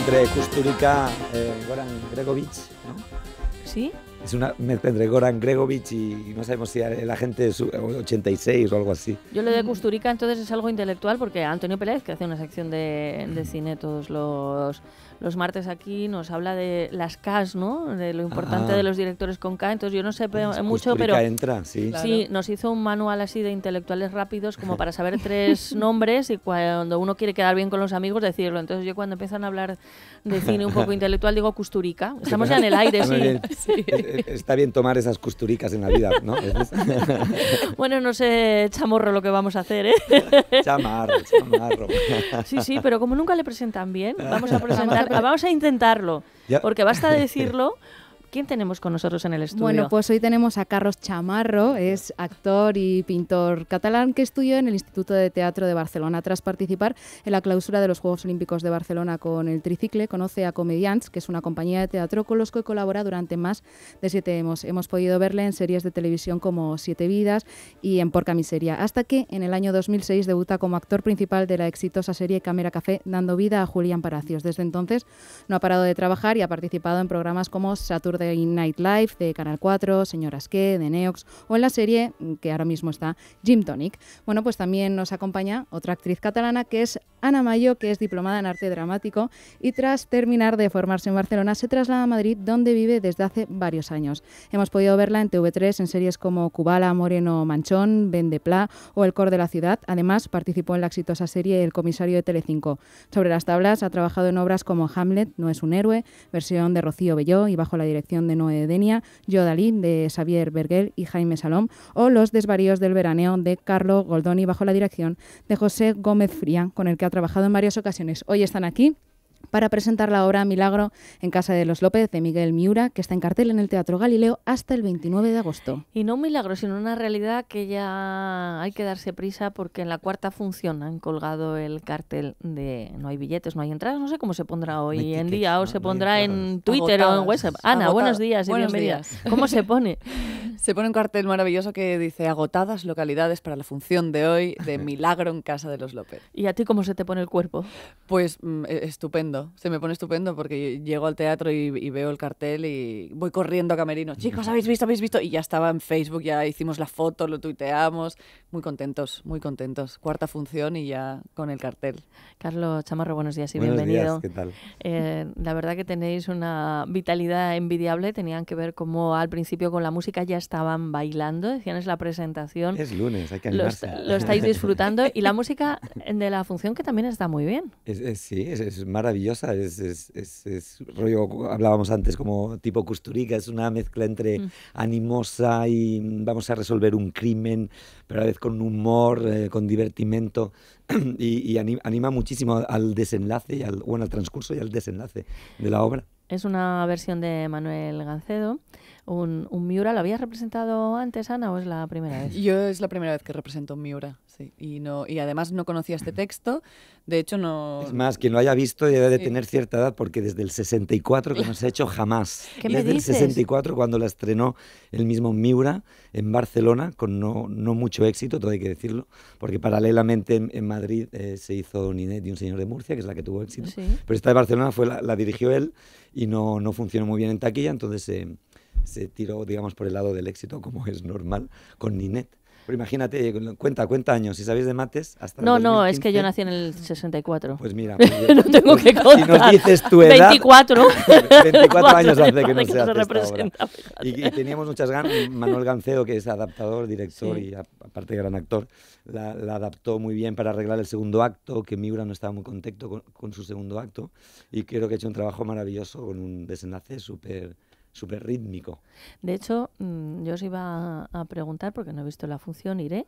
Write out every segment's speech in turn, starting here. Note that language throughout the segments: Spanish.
entre Custurica eh, Goran Gregovic, ¿no? ¿Sí? Es una entre Goran Gregovic y, no sabemos si la gente es 86 o algo así. Yo lo de Custurica entonces es algo intelectual porque Antonio Pérez, que hace una sección de, de cine todos los los martes aquí nos habla de las CAS, ¿no? De lo importante ah. de los directores con K. Entonces yo no sé pues eh, mucho, pero sí. nos hizo un manual así de intelectuales rápidos como para saber tres nombres y cuando uno quiere quedar bien con los amigos decirlo. Entonces yo cuando empiezan a hablar de cine un poco intelectual digo custurica. Estamos ya en el aire, ah, sí. Eh, eh, está bien tomar esas custuricas en la vida, ¿no? bueno, no sé, chamorro, lo que vamos a hacer, ¿eh? chamarro, chamarro. sí, sí, pero como nunca le presentan bien, vamos a presentar vamos a intentarlo. Porque basta decirlo ¿Quién tenemos con nosotros en el estudio? Bueno, pues hoy tenemos a Carlos Chamarro, es actor y pintor catalán que estudió en el Instituto de Teatro de Barcelona. Tras participar en la clausura de los Juegos Olímpicos de Barcelona con el tricicle, conoce a Comedians, que es una compañía de teatro con los que colabora durante más de siete años. Hemos podido verle en series de televisión como Siete Vidas y en Porca Miseria, hasta que en el año 2006 debuta como actor principal de la exitosa serie Cámara Café, dando vida a Julián Paracios. Desde entonces no ha parado de trabajar y ha participado en programas como Saturday de Night de Canal 4, Señoras Que, de Neox o en la serie mm, que ahora mismo está Jim Tonic. Bueno, pues también nos acompaña otra actriz catalana que es Ana Mayo, que es diplomada en arte dramático y tras terminar de formarse en Barcelona se traslada a Madrid donde vive desde hace varios años. Hemos podido verla en TV3 en series como Cubala, Moreno Manchón, Vendepla o El Cor de la Ciudad. Además participó en la exitosa serie El Comisario de Telecinco. Sobre las tablas ha trabajado en obras como Hamlet, No es un héroe, versión de Rocío Belló y bajo la dirección de Noé Denia, de Xavier Berguel y Jaime Salom, o Los desvaríos del veraneo de Carlo Goldoni bajo la dirección de José Gómez Fría, con el que ha trabajado en varias ocasiones. Hoy están aquí para presentar la obra Milagro en Casa de los López de Miguel Miura, que está en cartel en el Teatro Galileo hasta el 29 de agosto. Y no un milagro, sino una realidad que ya hay que darse prisa porque en la cuarta función han colgado el cartel de no hay billetes, no hay entradas, no sé cómo se pondrá hoy en día o se pondrá en Twitter o en WhatsApp. Ana, buenos días y buenos bienvenida. ¿Cómo se pone? Se pone un cartel maravilloso que dice agotadas localidades para la función de hoy de Milagro en Casa de los López. ¿Y a ti cómo se te pone el cuerpo? Pues mm, e-, estupendo, se me pone estupendo porque llego al teatro y, veo el cartel y voy corriendo a Camerino. Chicos, ¿habéis visto? ¿Habéis visto? Y ya estaba en Facebook, ya hicimos la foto, lo tuiteamos. Muy contentos, muy contentos. Cuarta función y ya con el cartel. Carlos Chamarro, buenos días y buenos bienvenido. Días, ¿qué tal? Eh, la verdad que tenéis una vitalidad envidiable, tenían que ver cómo al principio con la música ya estaban bailando, decían es la presentación. Es lunes, hay que animarse. Lo, estáis disfrutando y la música de la función que también está muy bien. Es, sí, es, maravillosa, es, rollo, hablábamos antes como tipo Custurica, es una mezcla entre mm. animosa y vamos a resolver un crimen, pero a la vez con humor, eh, con divertimento y, anima, muchísimo al desenlace, y al, bueno, al transcurso y al desenlace de la obra. Es una versión de Manuel Gancedo. Un, Miura, ¿lo habías representado antes, Ana, o es la primera vez? Yo es la primera vez que represento un Miura, y, no, y además no conocía este texto, de hecho no... Es más, quien lo haya visto debe de tener cierta edad, porque desde el 64 que no se ha hecho jamás. ¿Qué desde me dices? el 64 cuando la estrenó el mismo Miura en Barcelona, con no, no mucho éxito, todo hay que decirlo, porque paralelamente en, Madrid eh, se hizo Ninet y un señor de Murcia, que es la que tuvo éxito, pero esta de Barcelona fue la, dirigió él y no, no funcionó muy bien en taquilla, entonces... se tiró, digamos, por el lado del éxito, como es normal, con Ninet imagínate, eh, cuenta, cuenta años, si sabéis de mates, hasta No, no, es que yo nací en el 64. Pues mira, pues no tengo pues, que contar. Si nos dices tu edad. 24. 24 años hace que no se y, teníamos muchas ganas, Manuel Gancedo, que es adaptador, director y aparte gran actor, la, adaptó muy bien para arreglar el segundo acto, que Miura no estaba muy contento con, con su segundo acto y creo que ha hecho un trabajo maravilloso con un desenlace súper súper rítmico. De hecho, mm, yo os iba a preguntar, porque no he visto la función, iré,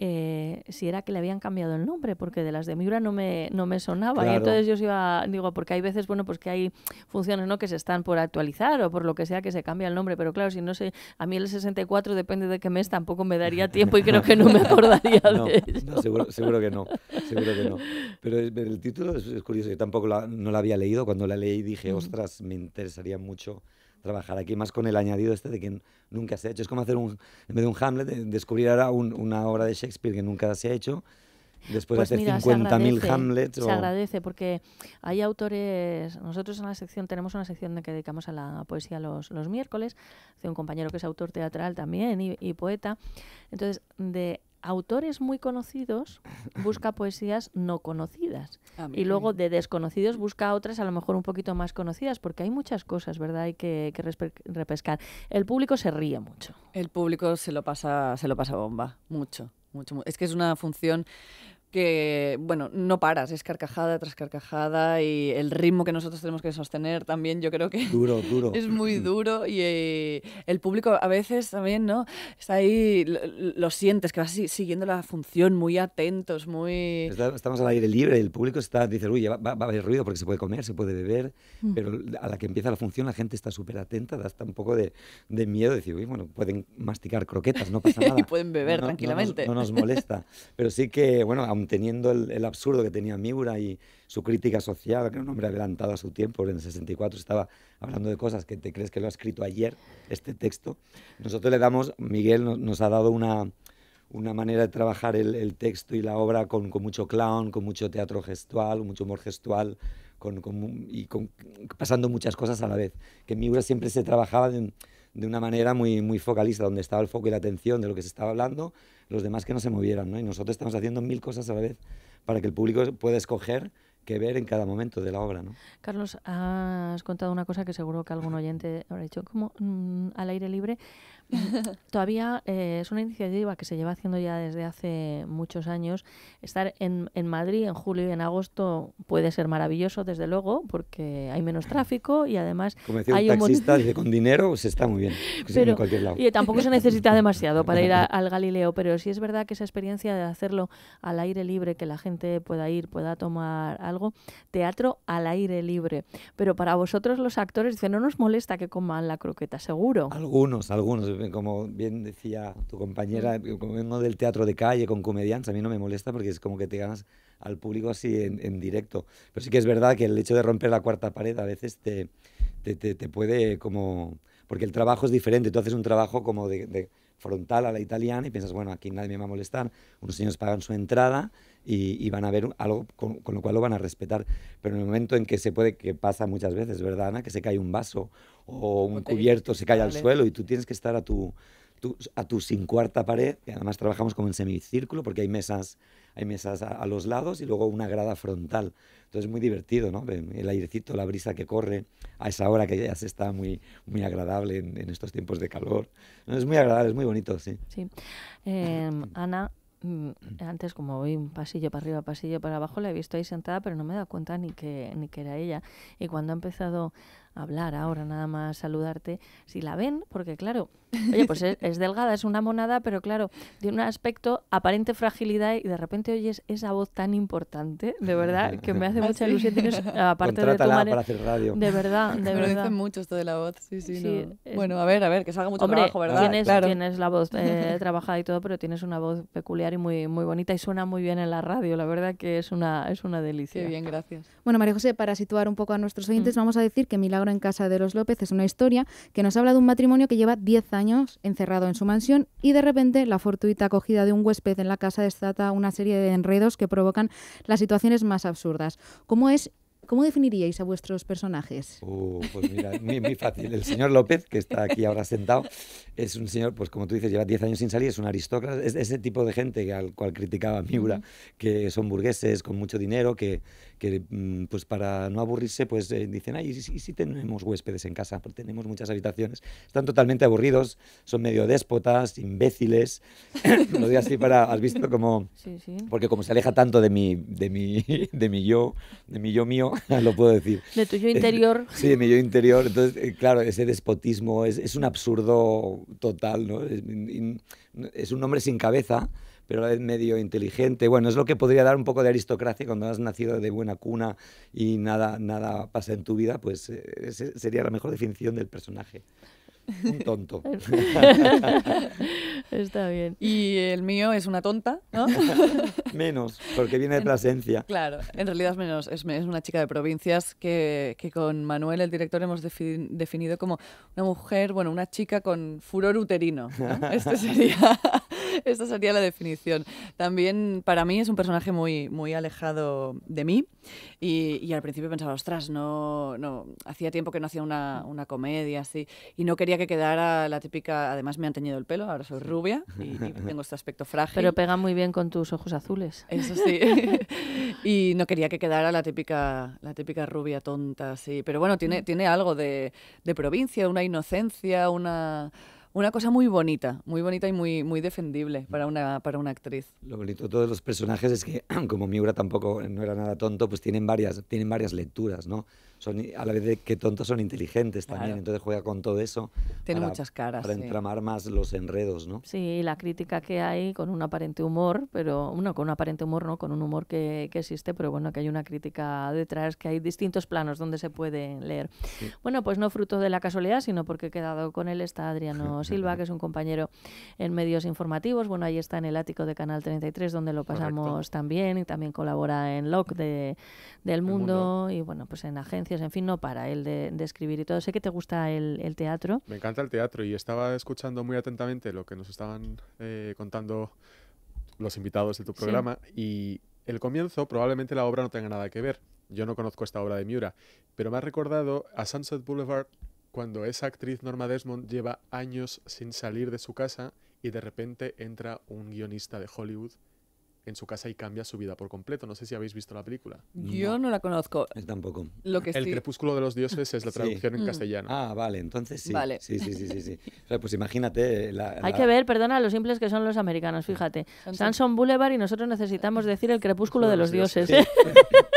eh, si era que le habían cambiado el nombre, porque de las de Miura no me, no me sonaba. Y entonces yo os iba, digo, porque hay veces, bueno, pues que hay funciones ¿no? que se están por actualizar o por lo que sea que se cambia el nombre, pero claro, si no sé, a mí el 64 depende de qué mes tampoco me daría tiempo y creo que no me acordaría no, de seguro, que no, seguro que no. Pero el, título es, curioso, yo tampoco no la había leído, cuando la leí dije, ostras, me interesaría mucho trabajar aquí, más con el añadido este de que nunca se ha hecho. Es como hacer un, en vez de un Hamlet, eh, descubrir ahora una obra de Shakespeare que nunca se ha hecho. Después de pues hacer 50.000 Hamlets. Se agradece porque hay autores. Nosotros en la sección tenemos una sección que dedicamos a la poesía los, miércoles. de un compañero que es autor teatral también y, y poeta. Entonces, de autores muy conocidos busca poesías no conocidas ah, y luego de desconocidos busca otras a lo mejor un poquito más conocidas porque hay muchas cosas, ¿verdad? Hay que, repescar. El público se ríe mucho. El público se lo pasa, se lo pasa bomba, mucho, mucho. mucho. Es que es una función que, bueno, no paras, es carcajada tras carcajada y el ritmo que nosotros tenemos que sostener también yo creo que duro, duro. es muy duro y eh, el público a veces también, ¿no? Está ahí, lo, sientes, que vas siguiendo la función, muy atentos, muy... estamos al aire libre, el público está, dice, uy, va, va, a haber ruido porque se puede comer, se puede beber, mm. pero a la que empieza la función la gente está súper atenta, da hasta un poco de, de miedo, decir, uy, bueno, pueden masticar croquetas, no pasa nada. y pueden beber tranquilamente. No, nos, no, nos, molesta, pero sí que, bueno, teniendo el, absurdo que tenía Miura y su crítica social, que era un hombre adelantado a su tiempo, en el 64 estaba hablando de cosas que te crees que lo ha escrito ayer, este texto, nosotros le damos, Miguel nos, ha dado una, una manera de trabajar el, texto y la obra con, mucho clown, con mucho teatro gestual, mucho humor gestual, con, y pasando muchas cosas a la vez. Que en Miura siempre se trabajaba de, de una manera muy, muy focalista, donde estaba el foco y la atención de lo que se estaba hablando, los demás que no se movieran, ¿no? Y nosotros estamos haciendo mil cosas a la vez para que el público pueda escoger que ver en cada momento de la obra. ¿no? Carlos, has contado una cosa que seguro que algún oyente habrá dicho, como mm, al aire libre. Todavía eh, es una iniciativa que se lleva haciendo ya desde hace muchos años. Estar en, Madrid en julio y en agosto puede ser maravilloso, desde luego, porque hay menos tráfico y además... Como decía hay un taxista, con dinero se está muy bien, Y tampoco se necesita demasiado para ir al Galileo, pero si es verdad que esa experiencia de hacerlo al aire libre, que la gente pueda ir, pueda tomar algo, teatro al aire libre. Pero para vosotros los actores, dice no nos molesta que coman la croqueta, seguro. Algunos, algunos, como bien decía tu compañera, mm. como vengo del teatro de calle con comediantes, a mí no me molesta porque es como que te ganas al público así en, directo. Pero sí que es verdad que el hecho de romper la cuarta pared a veces te, te, te, puede como... Porque el trabajo es diferente, tú haces un trabajo como de, de frontal a la italiana y piensas, bueno, aquí nadie me va a molestar, unos señores pagan su entrada y, van a ver algo con, lo cual lo van a respetar. Pero en el momento en que se puede, que pasa muchas veces, ¿verdad, Ana? Que se cae un vaso o un cubierto se cae al suelo y tú tienes que estar a tu, a tu sin cuarta pared, Y además trabajamos como en semicírculo porque hay mesas, hay mesas a, los lados y luego una grada frontal. Entonces es muy divertido, ¿no? El airecito, la brisa que corre a esa hora que ya se está muy, muy agradable en, estos tiempos de calor. es muy agradable, es muy bonito, sí. Sí. Eh, Ana, Mm, antes como voy un pasillo para arriba, pasillo para abajo, la he visto ahí sentada, pero no me he dado cuenta ni que, ni que era ella. Y cuando ha empezado hablar ahora, nada más saludarte, si la ven, porque claro, oye, pues es, delgada, es una monada, pero claro, tiene un aspecto aparente fragilidad y de repente oyes esa voz tan importante, de verdad, que me hace ah, mucha ilusión. Tienes, aparte de tu para radio. De verdad, de verdad. mucho esto de la voz, sí, sí. Bueno, a ver, a ver, que salga mucho trabajo, ¿verdad? Tienes, la voz eh, trabajada y todo, pero tienes una voz peculiar y muy, muy bonita y suena muy bien en la radio, la verdad que es una, es una delicia. Qué bien, gracias. Bueno, María José, para situar un poco a nuestros oyentes, mm. vamos a decir que Milagro en Casa de los López es una historia que nos habla de un matrimonio que lleva 10 años encerrado en su mansión y de repente la fortuita acogida de un huésped en la casa desata una serie de enredos que provocan las situaciones más absurdas, como es ¿Cómo definiríais a vuestros personajes? Uh, pues mira, muy, fácil. El señor López, que está aquí ahora sentado, es un señor, pues como tú dices, lleva 10 años sin salir, es un aristócrata, es ese tipo de gente al cual criticaba Miura, que son burgueses con mucho dinero, que, que mm, pues para no aburrirse, pues eh, dicen, ay, sí si, tenemos huéspedes en casa, tenemos muchas habitaciones, están totalmente aburridos, son medio déspotas, imbéciles, lo digo así para, has visto como, sí, sí. porque como se aleja tanto de mi, de mi, de mi yo, de mi yo mío, lo puedo decir. De tu yo interior. Sí, de mi yo interior. Entonces, eh, claro, ese despotismo es, es un absurdo total, ¿no? Es, un hombre sin cabeza, pero a la vez medio inteligente. Bueno, es lo que podría dar un poco de aristocracia cuando has nacido de buena cuna y nada, nada pasa en tu vida, pues eh, sería la mejor definición del personaje. un tonto. Está bien. Y el mío es una tonta, ¿no? menos, porque viene de Plasencia. Claro, en realidad es menos. Es, una chica de provincias que, con Manuel, el director, hemos definido como una mujer, bueno, una chica con furor uterino. Este sería Esta sería la definición. También para mí es un personaje muy, muy alejado de mí y, al principio pensaba, ostras, no, no, hacía tiempo que no hacía una, comedia así y no quería que quedara la típica, además me han teñido el pelo, ahora soy rubia y, tengo este aspecto frágil. Pero pega muy bien con tus ojos azules. Eso sí. y no quería que quedara la típica, la típica rubia tonta, sí. Pero bueno, tiene, mm. tiene algo de provincia, una inocencia, una una cosa muy bonita, muy bonita y muy, muy defendible para una, para una actriz. Lo bonito de todos los personajes es que, como Miura tampoco no era nada tonto, pues tienen varias, tienen varias lecturas, ¿no? Son, a la vez de que tontos son inteligentes también, entonces juega con todo eso. Tiene muchas caras. Para entramar más los enredos, ¿no? Sí, la crítica que hay con un aparente humor, pero, bueno, con un aparente humor, ¿no? Con un humor que, que existe, pero bueno, que hay una crítica detrás, que hay distintos planos donde se puede leer. Bueno, pues no fruto de la casualidad, sino porque he quedado con él está Adriano Silva, que es un compañero en medios informativos. Bueno, ahí está en el ático de Canal 33, donde lo pasamos también, y también colabora en Loc de, del mundo, y bueno, pues en agencias, en fin, no para él de, escribir y todo. Sé que te gusta el, teatro. Me encanta el teatro y estaba escuchando muy atentamente lo que nos estaban eh, contando los invitados de tu programa y el comienzo probablemente la obra no tenga nada que ver. Yo no conozco esta obra de Miura, pero me ha recordado a Sunset Boulevard cuando esa actriz Norma Desmond lleva años sin salir de su casa y de repente entra un guionista de Hollywood en su casa y cambia su vida por completo. No sé si habéis visto la película. Yo no, la conozco. tampoco. el crepúsculo de los dioses es la traducción en mm. castellano. Ah, vale, entonces sí. Vale. Sí, sí, sí, pues imagínate. Hay que ver, perdona, lo simples que son los americanos, fíjate. Samson Boulevard y nosotros necesitamos decir el crepúsculo de los dioses.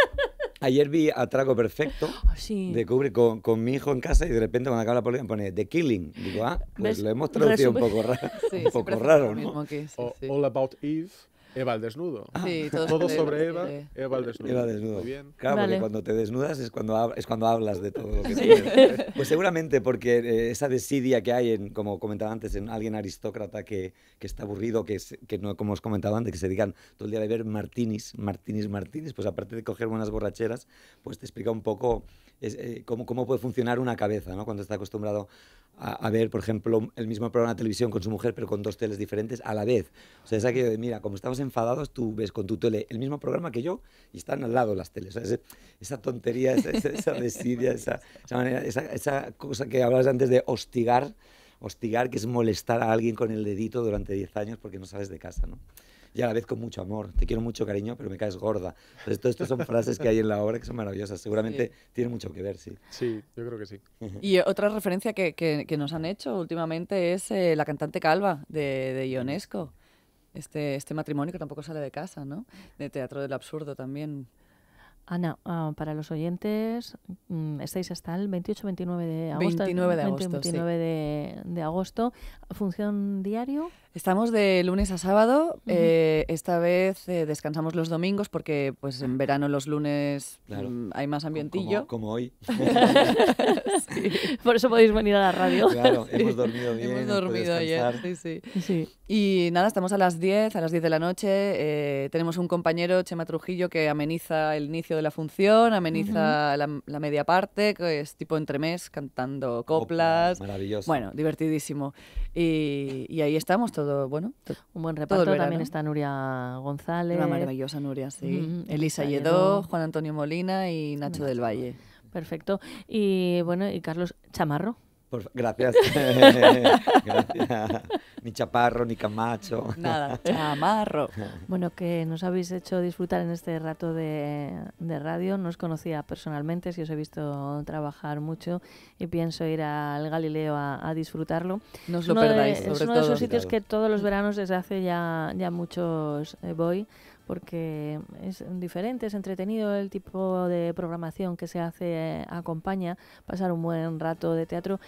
Ayer vi a Trago Perfecto ah, de Kubrick con, con, mi hijo en casa y de repente cuando acaba la película pone The Killing. Digo, ah, pues lo hemos traducido un poco raro, un poco raro ¿no? Que, sí, All About Eve. Eva al desnudo. Ah. Sí, todo, sobre Eva, Eva al desnudo. Eva desnudo. Claro, porque cuando te desnudas es cuando, es cuando hablas de todo Pues seguramente porque eh, esa desidia que hay, en, como comentaba antes, en alguien aristócrata que, que está aburrido, que, que no, como os comentaba antes, que se digan todo el día de ver martinis, martinis, martinis, pues aparte de coger buenas borracheras, pues te explica un poco es, eh, cómo, cómo, puede funcionar una cabeza, ¿no? Cuando está acostumbrado a, ver, por ejemplo, el mismo programa de televisión con su mujer, pero con dos teles diferentes a la vez. O sea, es aquello de, mira, como estamos enfadados, tú ves con tu tele el mismo programa que yo y están al lado las teles. O sea, esa tontería, esa, esa, esa desidia, esa, cosa que hablabas antes de hostigar, hostigar que es molestar a alguien con el dedito durante 10 años porque no sales de casa, ¿no? y a la vez con mucho amor. Te quiero mucho, cariño, pero me caes gorda. Entonces, todo esto son frases que hay en la obra que son maravillosas. Seguramente tiene mucho que ver, sí. Sí, yo creo que sí. Y otra referencia que, que, nos han hecho últimamente es eh, la cantante calva de, de Ionesco. Este, este matrimonio que tampoco sale de casa, ¿no? De Teatro del Absurdo también. Ana, ah, para los oyentes, mm, estáis hasta el 28-29 de agosto. 29 de agosto. sí. de, de, agosto. ¿Función diario? Estamos de lunes a sábado. Eh, esta vez eh, descansamos los domingos porque, pues, en verano los lunes mm, hay más ambientillo. Como, hoy. Por eso podéis venir a la radio. Claro, hemos dormido bien. Hemos dormido ayer. Sí, sí, Y nada, estamos a las 10, a las 10 de la noche. Eh, tenemos un compañero, Chema Trujillo, que ameniza el inicio de la función, ameniza la, media parte, que es tipo entremés, cantando coplas. maravilloso. Bueno, divertidísimo. Y, y ahí estamos todos bueno. un buen reparto. también está Nuria González. Una maravillosa Nuria, sí. Elisa Lledó, Juan Antonio Molina y Nacho del Valle. Perfecto. Y bueno, y Carlos Chamarro. gracias. Ni chaparro, ni camacho. Nada, chamarro. Bueno, que nos habéis hecho disfrutar en este rato de, radio. No os conocía personalmente, sí os he visto trabajar mucho y pienso ir al Galileo a, disfrutarlo. No os lo perdáis, Es uno de esos sitios que todos los veranos desde hace ya, ya muchos eh, voy porque es diferente, es entretenido el tipo de programación que se hace, eh, acompaña pasar un buen rato de teatro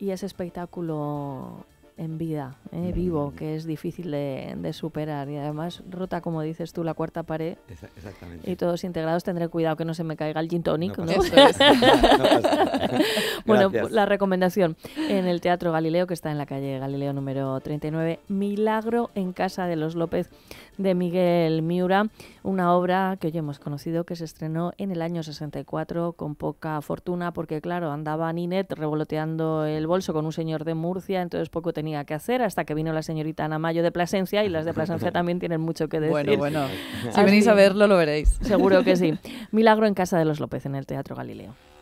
y ese espectáculo en vida, ¿eh? vivo, que es difícil de, superar. Y además rota, como dices tú, la cuarta pared. exactamente. Y todos integrados tendré cuidado que no se me caiga el gin tonic, bueno, la recomendación en el Teatro Galileo, que está en la calle Galileo número 39, Milagro en Casa de los López de Miguel Miura, una obra que hoy hemos conocido que se estrenó en el año 64 con poca fortuna, porque claro, andaba Ninet revoloteando el bolso con un señor de Murcia, entonces poco tenía que hacer hasta que vino la señorita Ana Mayo de Plasencia y las de Plasencia también tienen mucho que decir. Bueno, bueno, si venís a verlo lo veréis. Seguro que sí. Milagro en casa de los López en el Teatro Galileo.